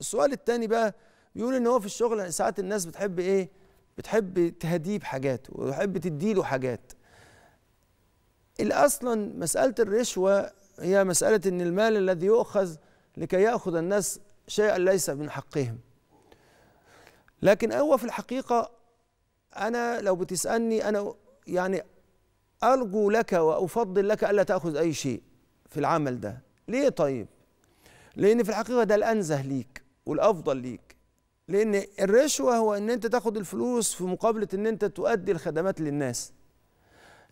السؤال الثاني بقى بيقول ان هو في الشغل ساعات الناس بتحب ايه بتحب تهديه بحاجات وتحب تديله حاجات اصلا مساله الرشوه هي مساله ان المال الذي يؤخذ لكي ياخذ الناس شيئا ليس من حقهم لكن هو في الحقيقه انا لو بتسالني انا يعني ارجو لك وافضل لك الا تاخذ اي شيء في العمل ده ليه طيب لان في الحقيقه ده الانزه ليك والافضل ليك لان الرشوه هو ان انت تاخد الفلوس في مقابله ان انت تؤدي الخدمات للناس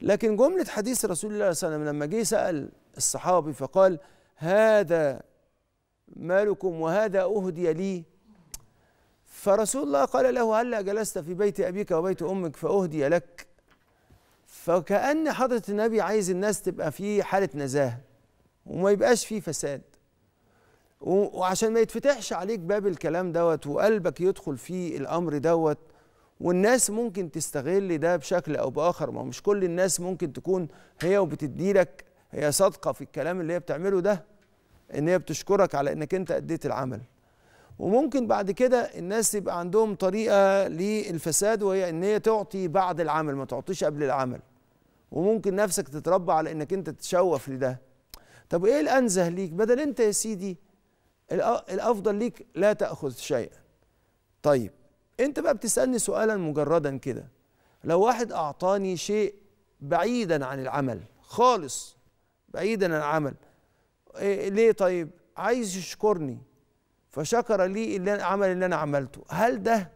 لكن جمله حديث رسول الله صلى الله عليه وسلم لما جه سال الصحابي فقال هذا مالكم وهذا اهدي لي فرسول الله قال له هلا جلست في بيت ابيك وبيت امك فاهدي لك فكأن حضرة النبي عايز الناس تبقى في حالة نزاهة وما يبقاش في فساد وعشان ما يتفتحش عليك باب الكلام دوت وقلبك يدخل في الامر دوت والناس ممكن تستغل ده بشكل او باخر ما مش كل الناس ممكن تكون هي وبتدي لك هي صادقه في الكلام اللي هي بتعمله ده ان هي بتشكرك على انك انت اديت العمل وممكن بعد كده الناس يبقى عندهم طريقه للفساد وهي ان هي تعطي بعد العمل ما تعطيش قبل العمل وممكن نفسك تتربى على انك انت تتشوف لده طب ايه الانزه ليك بدل انت يا سيدي الافضل ليك لا تاخذ شيئا طيب انت بقى بتسالني سؤالا مجردا كده لو واحد اعطاني شيء بعيدا عن العمل خالص بعيدا عن العمل إيه ليه طيب عايز يشكرني فشكر لي اللي العمل اللي انا عملته هل ده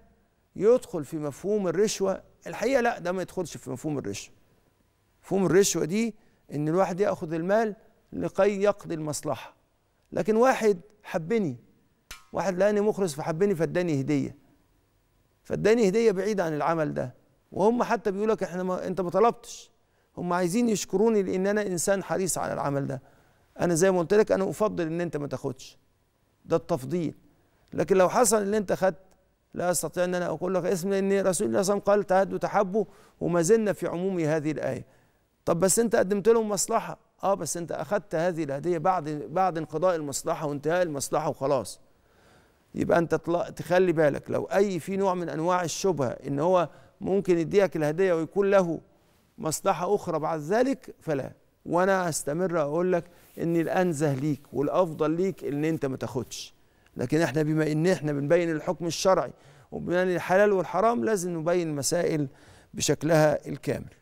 يدخل في مفهوم الرشوه الحقيقه لا ده ما يدخلش في مفهوم الرشوه مفهوم الرشوه دي ان الواحد ياخذ المال لكي يقضي المصلحه لكن واحد حبني واحد لاني مخلص فحبني فاداني هديه فاداني هديه بعيد عن العمل ده وهم حتى بيقول لك احنا ما انت ما طلبتش هم عايزين يشكروني لان انا انسان حريص على العمل ده انا زي ما قلت لك انا افضل ان انت ما تاخدش ده التفضيل لكن لو حصل ان انت خدت لا استطيع ان انا اقول لك اسم لان رسول الله صلى الله عليه وسلم قال تهدوا تحبوا وما زلنا في عموم هذه الايه طب بس انت قدمت لهم مصلحه اه بس انت اخذت هذه الهديه بعد بعد انقضاء المصلحه وانتهاء المصلحه وخلاص يبقى انت تخلي بالك لو اي في نوع من انواع الشبهه ان هو ممكن يديك الهديه ويكون له مصلحه اخرى بعد ذلك فلا وانا استمر اقول لك ان الانزه ليك والافضل ليك ان انت ما تاخدش لكن احنا بما ان احنا بنبين الحكم الشرعي وبين الحلال والحرام لازم نبين المسائل بشكلها الكامل